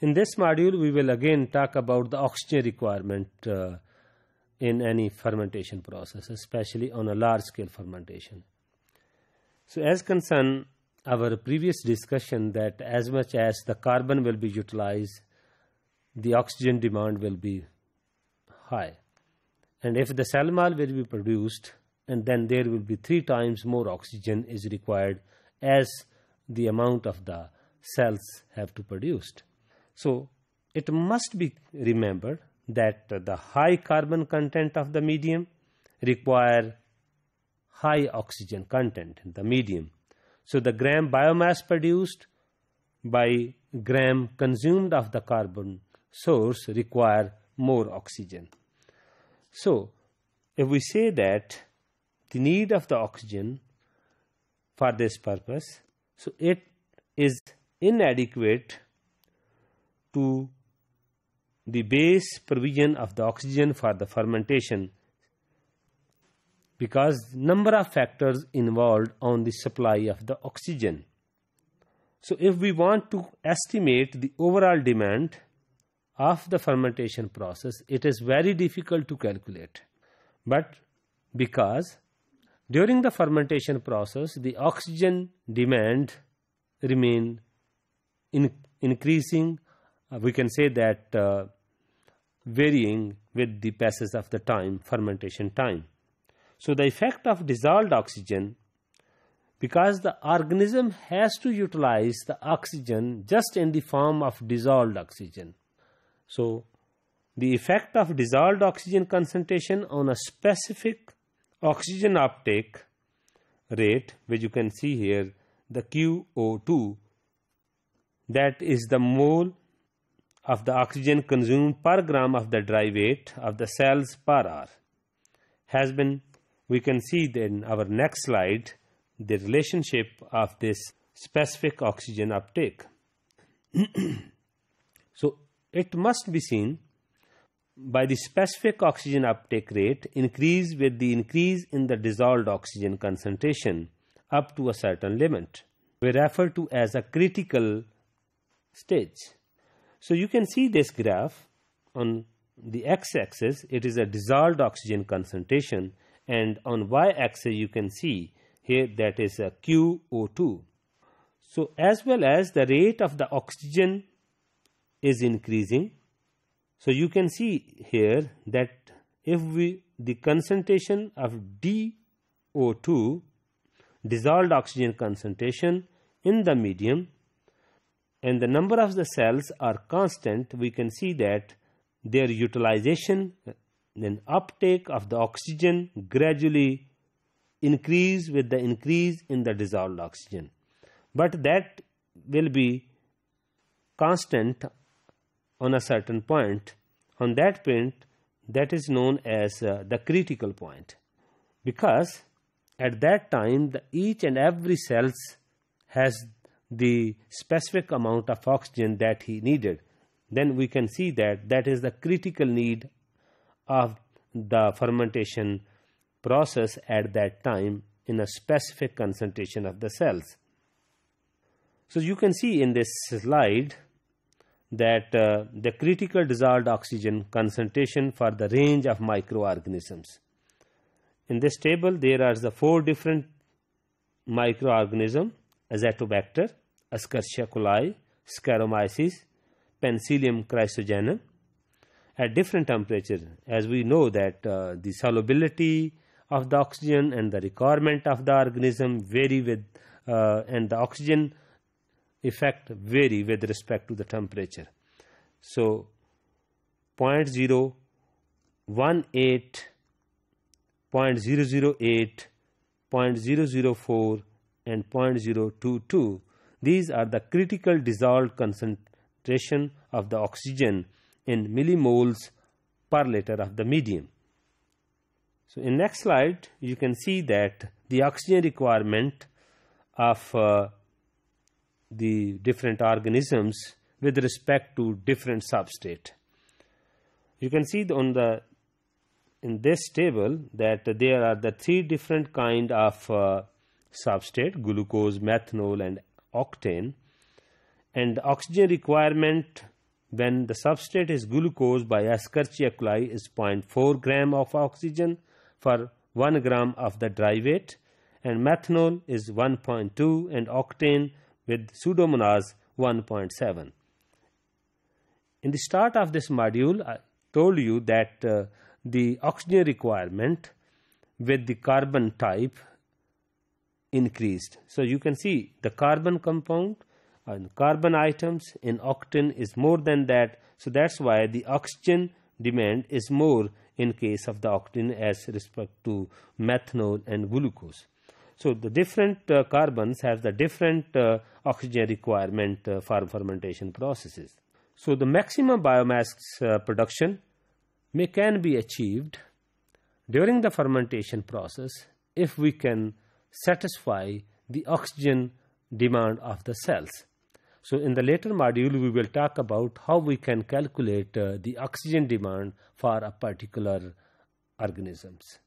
In this module, we will again talk about the oxygen requirement uh, in any fermentation process, especially on a large scale fermentation. So as concern our previous discussion that as much as the carbon will be utilized, the oxygen demand will be high. And if the salmal will be produced, and then there will be three times more oxygen is required as the amount of the cells have to produced. So it must be remembered that the high carbon content of the medium require high oxygen content in the medium. So the gram biomass produced by gram consumed of the carbon source require more oxygen. So if we say that the need of the oxygen for this purpose, so it is inadequate to the base provision of the oxygen for the fermentation because number of factors involved on the supply of the oxygen. So if we want to estimate the overall demand of the fermentation process, it is very difficult to calculate. But because during the fermentation process, the oxygen demand remain in increasing uh, we can say that uh, varying with the passage of the time fermentation time so the effect of dissolved oxygen because the organism has to utilize the oxygen just in the form of dissolved oxygen so the effect of dissolved oxygen concentration on a specific oxygen uptake rate which you can see here the qo2 that is the mole of the oxygen consumed per gram of the dry weight of the cells per hour has been, we can see in our next slide, the relationship of this specific oxygen uptake. so it must be seen by the specific oxygen uptake rate increase with the increase in the dissolved oxygen concentration up to a certain limit. We refer to as a critical stage. So you can see this graph on the x-axis it is a dissolved oxygen concentration and on y-axis you can see here that is a QO2. So as well as the rate of the oxygen is increasing so you can see here that if we the concentration of DO2 dissolved oxygen concentration in the medium and the number of the cells are constant, we can see that their utilization then uptake of the oxygen gradually increase with the increase in the dissolved oxygen. But that will be constant on a certain point. On that point, that is known as uh, the critical point because at that time the each and every cells has the specific amount of oxygen that he needed then we can see that that is the critical need of the fermentation process at that time in a specific concentration of the cells so you can see in this slide that uh, the critical dissolved oxygen concentration for the range of microorganisms in this table there are the four different microorganisms Azotobacter, Asclesia coli, Scaromyces, Penicillium chrysogenum. At different temperature, as we know that uh, the solubility of the oxygen and the requirement of the organism vary with uh, and the oxygen effect vary with respect to the temperature. So 0 0.018, 0.008, 0.004 and 0.022. These are the critical dissolved concentration of the oxygen in millimoles per liter of the medium. So in next slide you can see that the oxygen requirement of uh, the different organisms with respect to different substrate. You can see on the in this table that there are the three different kind of uh, substrate glucose, methanol and octane and the oxygen requirement when the substrate is glucose by Escherichia coli is 0.4 gram of oxygen for 1 gram of the dry weight, and methanol is 1.2 and octane with pseudomonas 1.7. In the start of this module, I told you that uh, the oxygen requirement with the carbon type increased. So you can see the carbon compound and carbon items in octane is more than that. So that's why the oxygen demand is more in case of the octane as respect to methanol and glucose. So the different uh, carbons have the different uh, oxygen requirement uh, for fermentation processes. So the maximum biomass uh, production may can be achieved during the fermentation process if we can satisfy the oxygen demand of the cells. So in the later module, we will talk about how we can calculate uh, the oxygen demand for a particular organisms.